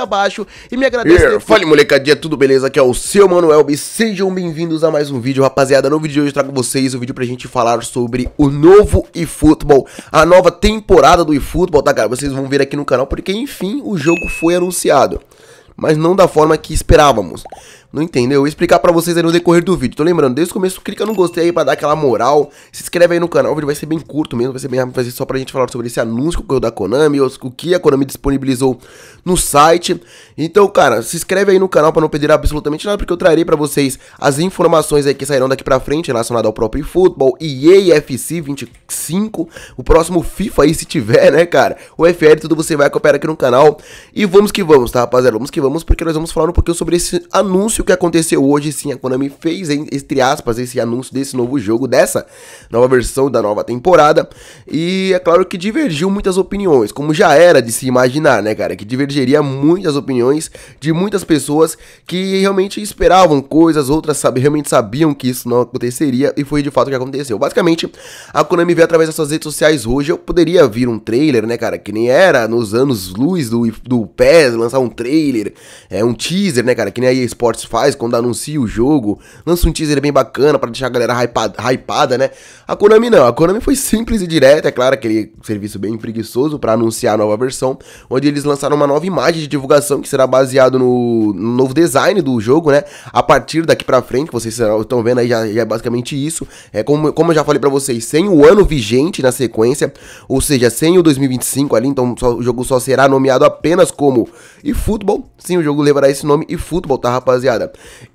abaixo e me agradeço. Yeah. Fale molecadinha, tudo beleza? Aqui é o seu Manuel e sejam bem-vindos a mais um vídeo, rapaziada. No vídeo de hoje eu trago vocês o um vídeo pra gente falar sobre o novo eFootball, a nova temporada do eFootball, tá, cara? Vocês vão ver aqui no canal porque, enfim, o jogo foi anunciado mas não da forma que esperávamos não entendeu? Eu vou explicar pra vocês aí no decorrer do vídeo. Tô lembrando, desde o começo, clica no gostei aí pra dar aquela moral. Se inscreve aí no canal, o vídeo vai ser bem curto mesmo, vai ser bem rápido, vai ser só pra gente falar sobre esse anúncio que o da Konami, o que a Konami disponibilizou no site. Então, cara, se inscreve aí no canal pra não perder absolutamente nada, porque eu trarei pra vocês as informações aí que sairão daqui pra frente relacionadas ao próprio futebol e EAFC 25, o próximo FIFA aí se tiver, né, cara? O FL, tudo você vai acompanhar aqui no canal. E vamos que vamos, tá, rapaziada? Vamos que vamos, porque nós vamos falar um pouquinho sobre esse anúncio o que aconteceu hoje, sim, a Konami fez, entre aspas, esse anúncio desse novo jogo, dessa nova versão da nova temporada. E é claro que divergiu muitas opiniões, como já era de se imaginar, né, cara? Que divergiria muitas opiniões de muitas pessoas que realmente esperavam coisas, outras sabe, realmente sabiam que isso não aconteceria e foi de fato o que aconteceu. Basicamente, a Konami vê através das suas redes sociais hoje, eu poderia vir um trailer, né, cara? Que nem era nos anos luz do, do PES, lançar um trailer, é um teaser, né, cara? Que nem a EA Sports faz quando anuncia o jogo, lança um teaser bem bacana para deixar a galera hypada, hypada, né? A Konami não, a Konami foi simples e direta, é claro, aquele serviço bem preguiçoso para anunciar a nova versão, onde eles lançaram uma nova imagem de divulgação que será baseado no, no novo design do jogo, né? A partir daqui para frente, vocês estão vendo aí já, já, é basicamente isso. É como, como eu já falei para vocês, sem o ano vigente na sequência, ou seja, sem o 2025 ali, então só, o jogo só será nomeado apenas como e futebol. Sim, o jogo levará esse nome e futebol, tá, rapaziada?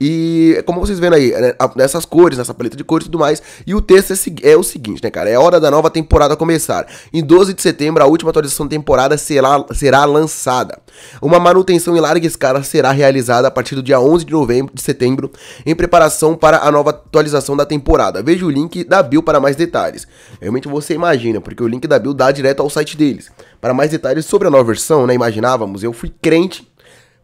E como vocês vendo aí, né, nessas cores, nessa paleta de cores e tudo mais. E o texto é, é o seguinte, né, cara? É hora da nova temporada começar. Em 12 de setembro, a última atualização da temporada será, será lançada. Uma manutenção em larga escala será realizada a partir do dia 11 de novembro de setembro, em preparação para a nova atualização da temporada. Veja o link da Bill para mais detalhes. Realmente você imagina, porque o link da Bill dá direto ao site deles. Para mais detalhes sobre a nova versão, né? Imaginávamos, eu fui crente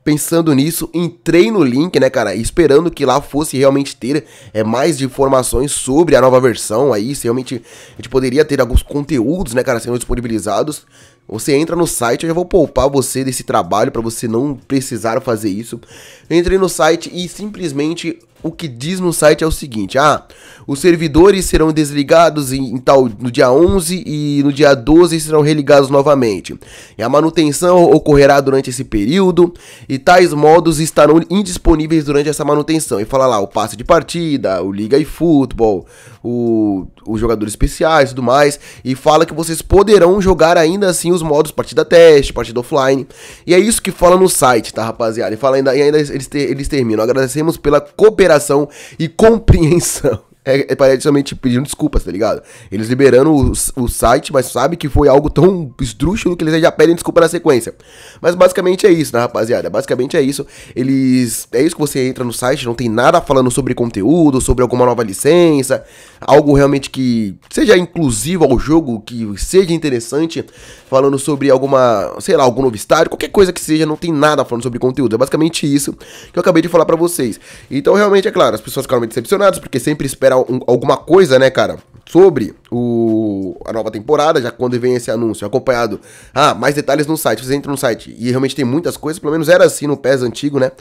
pensando nisso, entrei no link, né, cara, esperando que lá fosse realmente ter é, mais informações sobre a nova versão aí, se realmente a gente poderia ter alguns conteúdos, né, cara, sendo disponibilizados. Você entra no site, eu já vou poupar você desse trabalho para você não precisar fazer isso. entrei no site e simplesmente o que diz no site é o seguinte: ah, os servidores serão desligados em, em, tal, no dia 11 e no dia 12 serão religados novamente. E a manutenção ocorrerá durante esse período e tais modos estarão indisponíveis durante essa manutenção. E fala lá o passe de partida, o Liga e Futebol, os jogadores especiais e tudo mais, e fala que vocês poderão jogar ainda assim os modos partida teste, partida offline. E é isso que fala no site, tá, rapaziada? E, fala ainda, e ainda eles, eles terminam. Agradecemos pela cooperação e compreensão é, é somente pedindo desculpas, tá ligado? Eles liberando o, o site, mas sabe que foi algo tão esdrúxulo que eles já pedem desculpa na sequência. Mas basicamente é isso, né, rapaziada? Basicamente é isso. Eles. É isso que você entra no site, não tem nada falando sobre conteúdo, sobre alguma nova licença, algo realmente que seja inclusivo ao jogo, que seja interessante, falando sobre alguma, sei lá, algum novo estádio, qualquer coisa que seja, não tem nada falando sobre conteúdo. É basicamente isso que eu acabei de falar para vocês. Então, realmente, é claro, as pessoas ficaram decepcionadas, porque sempre esperam um, alguma coisa, né, cara? sobre o, a nova temporada, já quando vem esse anúncio, acompanhado. Ah, mais detalhes no site. Você entra no site e realmente tem muitas coisas, pelo menos era assim no PES antigo, né?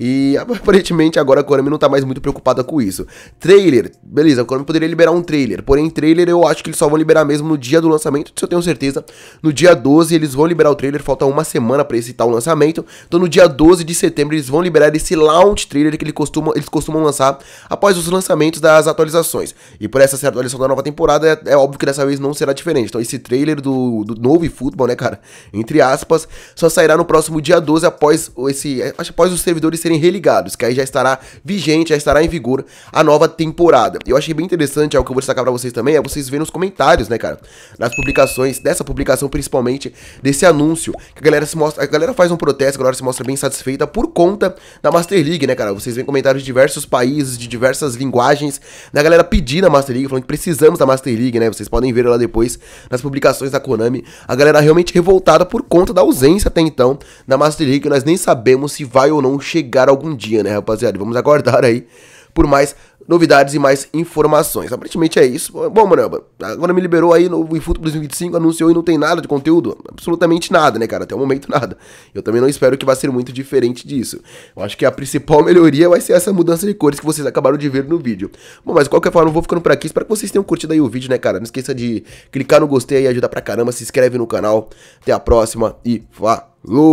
E aparentemente agora a Konami não tá mais muito preocupada com isso. Trailer, beleza, a Konami poderia liberar um trailer, porém trailer eu acho que eles só vão liberar mesmo no dia do lançamento, isso eu tenho certeza. No dia 12 eles vão liberar o trailer, falta uma semana para esse tal lançamento. Então no dia 12 de setembro eles vão liberar esse launch trailer que eles costumam, eles costumam lançar após os lançamentos das atualizações. E por essa atualização da nova nova temporada, é, é, óbvio que dessa vez não será diferente. Então esse trailer do, do novo eFootball, né, cara, entre aspas, só sairá no próximo dia 12 após esse, é, após os servidores serem religados, que aí já estará vigente, já estará em vigor a nova temporada. Eu achei bem interessante, algo é que eu vou destacar para vocês também, é vocês verem nos comentários, né, cara, nas publicações, dessa publicação principalmente, desse anúncio, que a galera se mostra, a galera faz um protesto, a galera se mostra bem satisfeita por conta da Master League, né, cara? Vocês veem comentários de diversos países, de diversas linguagens, da galera pedindo a Master League, falando que precisamos da Master League, né? Vocês podem ver lá depois nas publicações da Konami. A galera realmente revoltada por conta da ausência até então da Master League. Nós nem sabemos se vai ou não chegar algum dia, né, rapaziada? Vamos aguardar aí por mais novidades e mais informações. Aparentemente é isso. Bom, Moramba, agora me liberou aí no futebol 2025, anunciou e não tem nada de conteúdo. Absolutamente nada, né, cara? Até o momento nada. Eu também não espero que vá ser muito diferente disso. Eu acho que a principal melhoria vai ser essa mudança de cores que vocês acabaram de ver no vídeo. Bom, mas de qualquer forma, eu vou ficando por aqui. Espero que vocês tenham curtido aí o vídeo, né, cara? Não esqueça de clicar no gostei aí, ajudar pra caramba. Se inscreve no canal. Até a próxima e falou!